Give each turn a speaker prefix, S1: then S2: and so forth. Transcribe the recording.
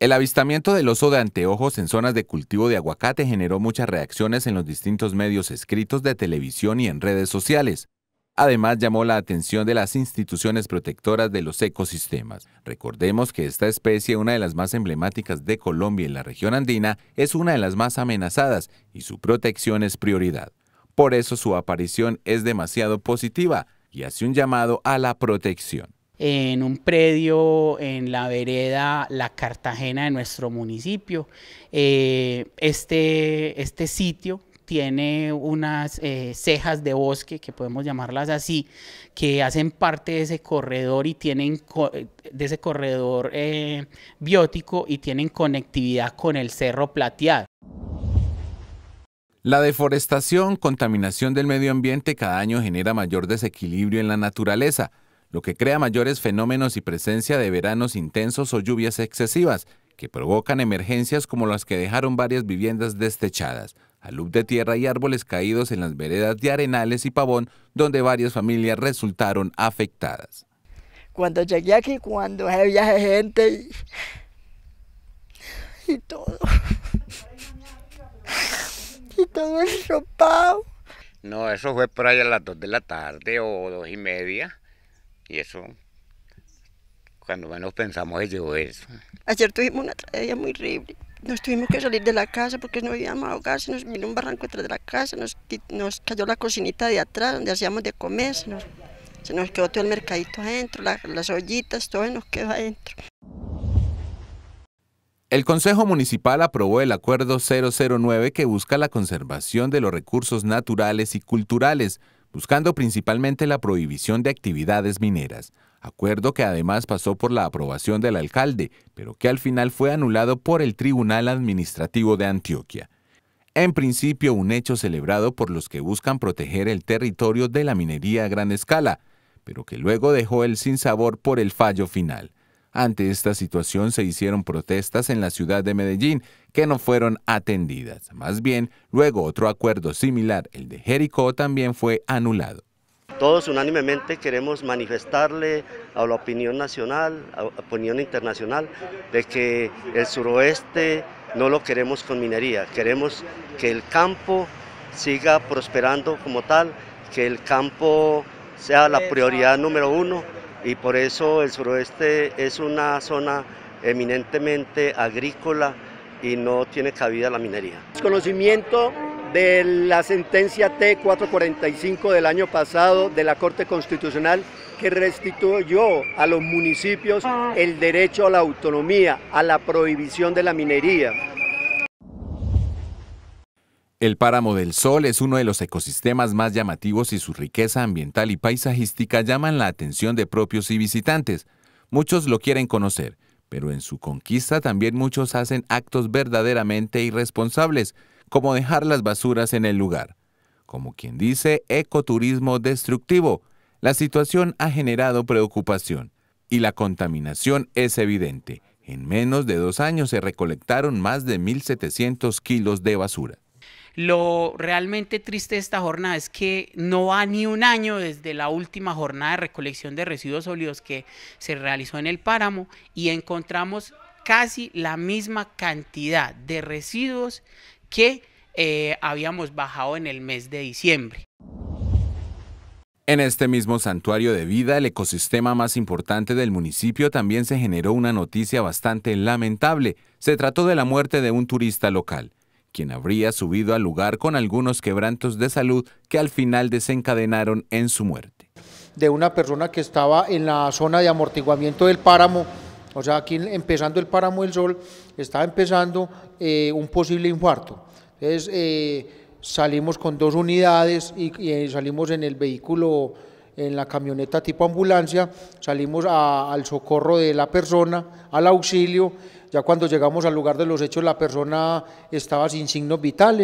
S1: El avistamiento del oso de anteojos en zonas de cultivo de aguacate generó muchas reacciones en los distintos medios escritos de televisión y en redes sociales. Además, llamó la atención de las instituciones protectoras de los ecosistemas. Recordemos que esta especie, una de las más emblemáticas de Colombia en la región andina, es una de las más amenazadas y su protección es prioridad. Por eso su aparición es demasiado positiva y hace un llamado a la protección
S2: en un predio en la vereda La Cartagena de nuestro municipio. Eh, este, este, sitio tiene unas eh, cejas de bosque, que podemos llamarlas así, que hacen parte de ese corredor y tienen eh, de ese corredor biótico y tienen conectividad con el Cerro Plateado.
S1: La deforestación, contaminación del medio ambiente cada año genera mayor desequilibrio en la naturaleza lo que crea mayores fenómenos y presencia de veranos intensos o lluvias excesivas, que provocan emergencias como las que dejaron varias viviendas destechadas, luz de tierra y árboles caídos en las veredas de Arenales y Pavón, donde varias familias resultaron afectadas. Cuando llegué aquí, cuando había
S2: gente y, todo, y todo ensopado. No, eso fue por allá a las dos de la tarde o dos y media y eso, cuando menos pensamos, se eso.
S1: Ayer tuvimos una tragedia muy horrible. Nos tuvimos que salir de la casa porque no habíamos ahogarse, nos vino un barranco detrás de la casa, nos, nos cayó la cocinita de atrás donde hacíamos de comer, se nos, quedó todo el mercadito adentro, las ollitas, todo nos quedó adentro. El Consejo Municipal aprobó el Acuerdo 009 que busca la conservación de los recursos naturales y culturales buscando principalmente la prohibición de actividades mineras, acuerdo que además pasó por la aprobación del alcalde, pero que al final fue anulado por el Tribunal Administrativo de Antioquia. En principio, un hecho celebrado por los que buscan proteger el territorio de la minería a gran escala, pero que luego dejó el sinsabor por el fallo final. Ante esta situación se hicieron protestas en la ciudad de Medellín que no fueron atendidas. Más bien, luego otro acuerdo similar, el de Jericó, también fue anulado. Todos unánimemente queremos manifestarle a la opinión nacional, a la opinión internacional, de que el suroeste no lo queremos con minería, queremos que el campo siga prosperando como tal, que el
S2: campo sea la prioridad número uno y por eso el suroeste es una zona eminentemente agrícola, y no tiene cabida la minería. Conocimiento de la sentencia T445 del año pasado de la Corte Constitucional que restituyó a los municipios el derecho a la autonomía, a la prohibición de la minería.
S1: El páramo del Sol es uno de los ecosistemas más llamativos y su riqueza ambiental y paisajística llaman la atención de propios y visitantes. Muchos lo quieren conocer, pero en su conquista también muchos hacen actos verdaderamente irresponsables, como dejar las basuras en el lugar. Como quien dice, ecoturismo destructivo. La situación ha generado preocupación y la contaminación es evidente. En menos de dos años se recolectaron más de 1.700 kilos de basura.
S2: Lo realmente triste de esta jornada es que no va ni un año desde la última jornada de recolección de residuos sólidos que se realizó en el páramo y encontramos casi la misma cantidad de residuos que eh, habíamos bajado en el mes de diciembre.
S1: En este mismo santuario de vida, el ecosistema más importante del municipio, también se generó una noticia bastante lamentable. Se trató de la muerte de un turista local quien habría subido al lugar con algunos quebrantos de salud que al final desencadenaron en su muerte.
S2: De una persona que estaba en la zona de amortiguamiento del páramo, o sea, aquí empezando el páramo del sol, estaba empezando eh, un posible infarto. Entonces eh, salimos con dos unidades y, eh, salimos en el vehículo en la camioneta tipo ambulancia, salimos al socorro de la persona, al auxilio, ya cuando llegamos al lugar de los hechos, la persona estaba sin signos vitales.